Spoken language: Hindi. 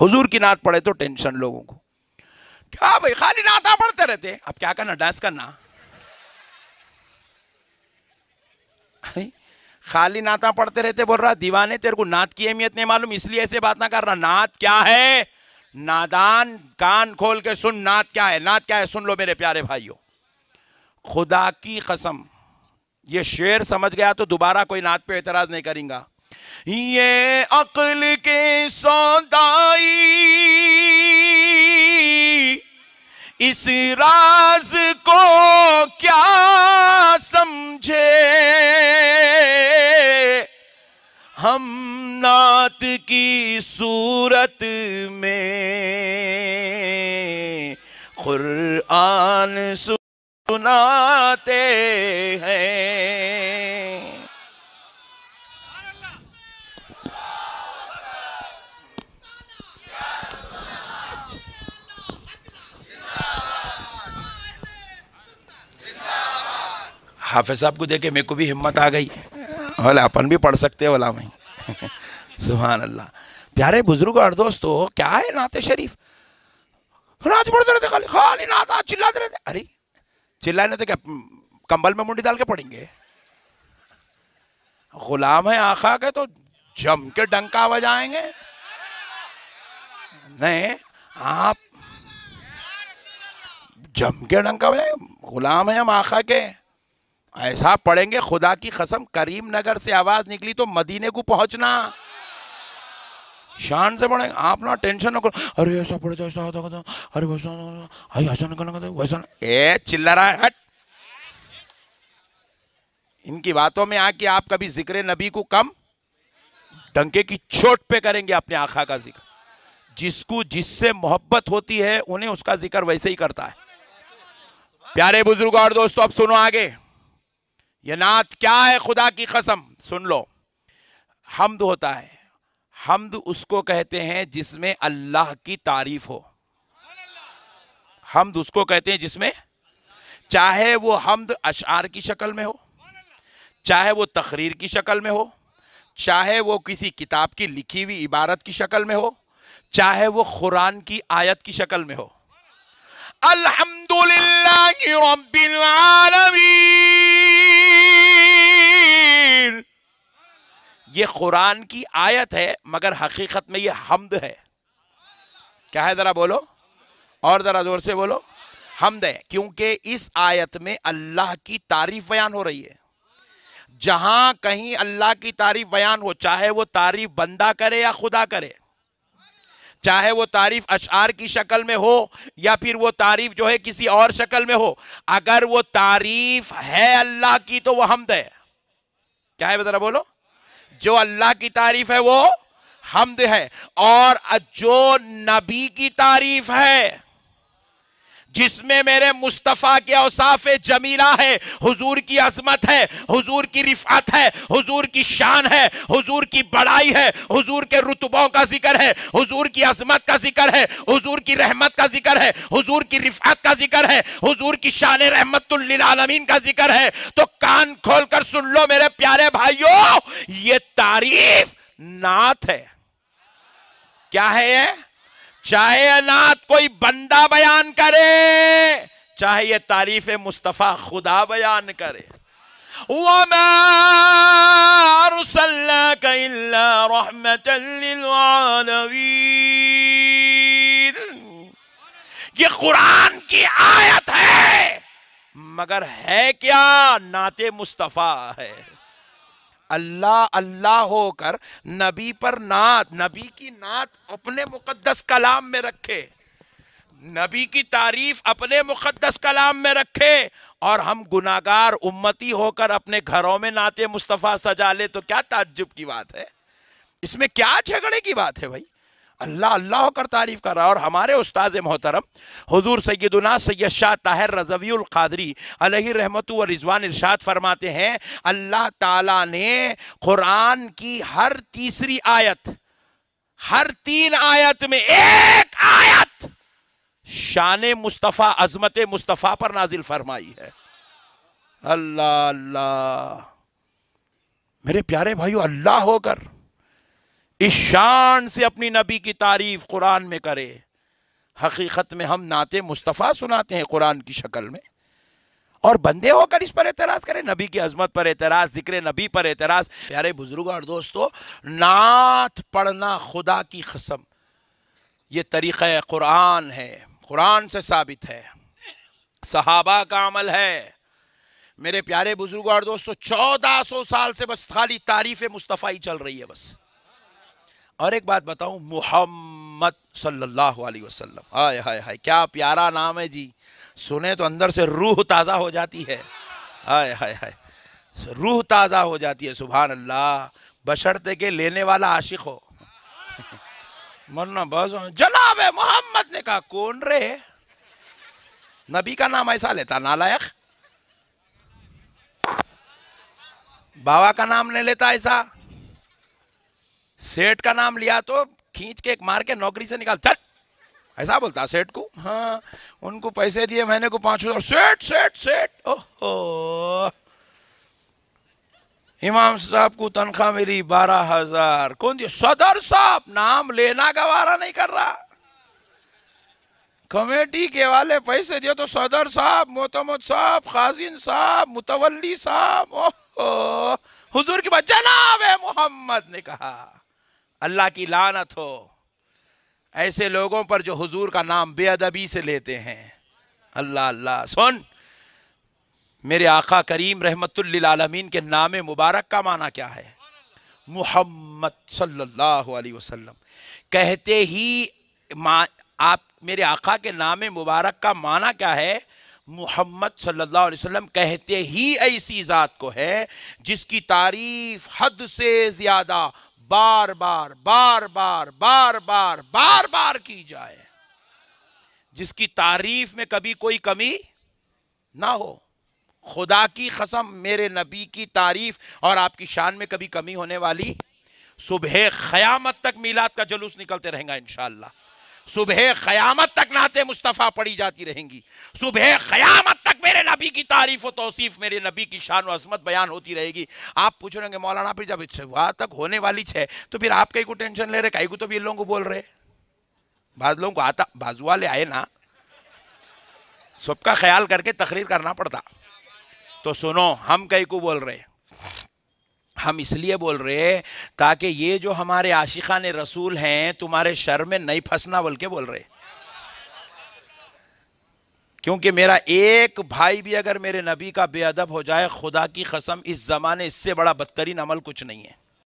हुजूर की नात पढ़े तो टेंशन लोगों को क्या भाई खाली नाता पढ़ते रहते अब क्या करना डांस करना खाली नाता पढ़ते रहते बोल रहा दीवाने तेरे को नात की अहमियत नहीं मालूम इसलिए ऐसे बात ना कर रहा नात क्या है नादान कान खोल के सुन नात क्या है नात क्या है सुन लो मेरे प्यारे भाइयों खुदा की कसम ये शेर समझ गया तो दोबारा कोई नात पे एतराज नहीं करेंगे ये अकल के सौदा इस राज को क्या समझे हम नात की सूरत में खुरआन सुनाते हैं हाफिज साहब को देखे मेरे को भी हिम्मत आ गई बोले अपन भी पढ़ सकते हैं बोला भाई सुबहान अल्लाह प्यारे बुजुर्ग और दोस्तों क्या है नाते शरीफ नाच पढ़ते तो रहते खाली खाली नाता चिल्लाते रहते अरे चिल्लाने तो क्या कंबल में मुंडी डाल के पड़ेंगे गुलाम है आखा के तो जम के डंका बजाएंगे नहीं आप जम के डंका बजाएंगे गुलाम है हम आखा के ऐसा पढ़ेंगे खुदा की कसम करीम नगर से आवाज निकली तो मदीने को पहुंचना शान से पढ़ेंगे आप ना टेंशन ना करो अरे ऐसा पढ़ तो ऐसा होता होता अरे वैसा अरे ऐसा ना करना वैसा ए चिल्ला रहा है हट इनकी बातों में आके आप कभी जिक्र नबी को कम डंके की चोट पे करेंगे अपने आखा का जिक्र जिसको जिससे मोहब्बत होती है उन्हें उसका जिक्र वैसे ही करता है प्यारे बुजुर्ग और दोस्तों अब सुनो आगे यह नात क्या है खुदा की कसम सुन लो हमद होता है हमद उसको कहते हैं जिसमें अल्लाह की तारीफ हो हमद उसको कहते हैं जिसमें चाहे वो हमद अशार की शक्ल में हो चाहे वो तकरीर की शक्ल में हो चाहे वो किसी किताब की लिखी हुई इबारत की शक्ल में हो चाहे वो कुरान की आयत की शक्ल में हो अल्हम्द ये कुरान की आयत है मगर हकीकत में ये हमद है क्या है ज़रा बोलो और ज़रा ज़ोर से बोलो हमद है क्योंकि इस आयत में अल्लाह की तारीफ बयान हो रही है जहां कहीं अल्लाह की तारीफ बयान हो चाहे वो तारीफ बंदा करे या खुदा करे चाहे वो तारीफ अशार की शक्ल में हो या फिर वो तारीफ जो है किसी और शक्ल में हो अगर वो तारीफ है अल्लाह की तो वह हमद है क्या है जरा बोलो जो अल्लाह की तारीफ है वो हमद है और जो नबी की तारीफ है जिसमें मेरे मुस्तफ़ा के औसाफ जमीला है हुजूर की अजमत है हुजूर की रिफात है हुजूर की शान है हुजूर की बड़ाई है हुजूर के रुतबों का जिक्र है हुजूर की अजमत का जिक्र है हुजूर की रहमत का जिक्र है हुजूर की रिफात का जिक्र है हुजूर की शान रहमतमीन का जिक्र है तो कान खोल कर सुन लो मेरे प्यारे भाइयों ये तारीफ नाथ है क्या है ये चाहे अनाथ कोई बंदा बयान करे चाहे ये तारीफ मुस्तफ़ा खुदा बयान करे ये कुरान की आयत है मगर है क्या नाते मुस्तफ़ा है अल्लाह अल्लाह होकर नबी पर नात नबी की नात अपने मुकद्दस कलाम में रखे नबी की तारीफ अपने मुकद्दस कलाम में रखे और हम गुनागार उम्मती होकर अपने घरों में नाते मुस्तफ़ा सजा ले तो क्या ताज्जुब की बात है इसमें क्या झगड़े की बात है भाई अल्लाह अल्लाह कर तारीफ़ कर रहा और हमारे उस्ताद मोहतरम हजूर सैदुना सैद शाह ताहिर रजवील कादरी रहमत व रिजवान इरशाद फरमाते हैं अल्लाह ताला ने कुरान की हर तीसरी आयत हर तीन आयत में एक आयत शान मुस्तफ़ा अजमत मुस्तफ़ा पर नाजिल फरमाई है अल्लाह अल्लाह मेरे प्यारे भाइयों अल्लाह होकर इस शान से अपनी नबी की तारीफ कुरान में करे हकीकत में हम नाते मुस्तफ़ा सुनाते हैं कुरान की शक्ल में और बंदे होकर इस पर एतराज़ करें नबी की अजमत पर एतराज़ जिक्र नबी पर एतराज़ प्यारे बुजुर्ग और दोस्तों नात पढ़ना खुदा की कसम ये तरीक़ कुरान है कुरान से साबित है सहाबा का अमल है मेरे प्यारे बुजुर्ग और दोस्तों चौदह सौ साल से बस खाली तारीफ़ मुस्तफ़ा ही चल रही है बस और एक बात बताऊं मोहम्मद सल्लल्लाहु अलैहि वसल्लम हाय हाय हाय क्या प्यारा नाम है जी सुने तो अंदर से रूह ताज़ा हो जाती है हाय हाय हाय रूह ताज़ा हो जाती है सुबह अल्लाह बशर्ते के लेने वाला आशिक हो मरना बस जनाब मोहम्मद ने कहा कौन रे नबी का नाम ऐसा लेता नालायक बाबा का नाम ले लेता ऐसा सेठ का नाम लिया तो खींच के एक मार के नौकरी से निकाल चल ऐसा बोलता सेठ को हाँ उनको पैसे दिए महीने को पांच हजार सेठ सेठ सेठ ओहो इमाम साहब को तनख्वाह मिली बारह हजार कौन दिया सदर साहब नाम लेना गवारा नहीं कर रहा कमेटी के वाले पैसे दिए तो सदर साहब मोतमद साहब खाजिन साहब मुतवली साहब ओहो हुजूर की बात जनाब मोहम्मद ने कहा अल्लाह की लानत हो ऐसे लोगों पर जो हुजूर का नाम बेअदबी से लेते हैं अल्लाह अल्लाह सुन मेरे आका करीम रहमतुल्लिलामीन के नाम मुबारक का माना क्या है मोहम्मद सल्लल्लाहु अलैहि वसल्लम कहते ही आप मेरे आका के नाम मुबारक का माना क्या है मोहम्मद सल्लल्लाहु अलैहि वसल्लम कहते ही ऐसी ज़ात को है जिसकी तारीफ हद से ज़्यादा बार बार बार बार बार बार बार बार की जाए जिसकी तारीफ में कभी कोई कमी ना हो खुदा की कसम मेरे नबी की तारीफ और आपकी शान में कभी कमी होने वाली सुबह ख़यामत तक मिलाद का जुलूस निकलते रहेगा इन सुबह क़यामत तक नाते मुस्तफ़ा पढ़ी जाती रहेंगी सुबह क़यामत तक मेरे नबी की तारीफ और तोसीफ़ मेरे नबी की शान अजमत बयान होती रहेगी आप पूछ रहे मौलाना फिर जब सुबह तक होने वाली छः तो फिर आप कहीं को टेंशन ले रहे कहीं को तो भी इन लोगों को बोल रहे बाद लोगों को आता बाजू वाले आए ना सबका ख्याल करके तकरीर करना पड़ता तो सुनो हम कहीं को बोल रहे हम इसलिए बोल रहे हैं ताकि ये जो हमारे आशिका ने रसूल हैं तुम्हारे शर में नहीं फंसना बोल के बोल रहे क्योंकि मेरा एक भाई भी अगर मेरे नबी का बेअदब हो जाए खुदा की कसम इस ज़माने इससे बड़ा बदतरीन अमल कुछ नहीं है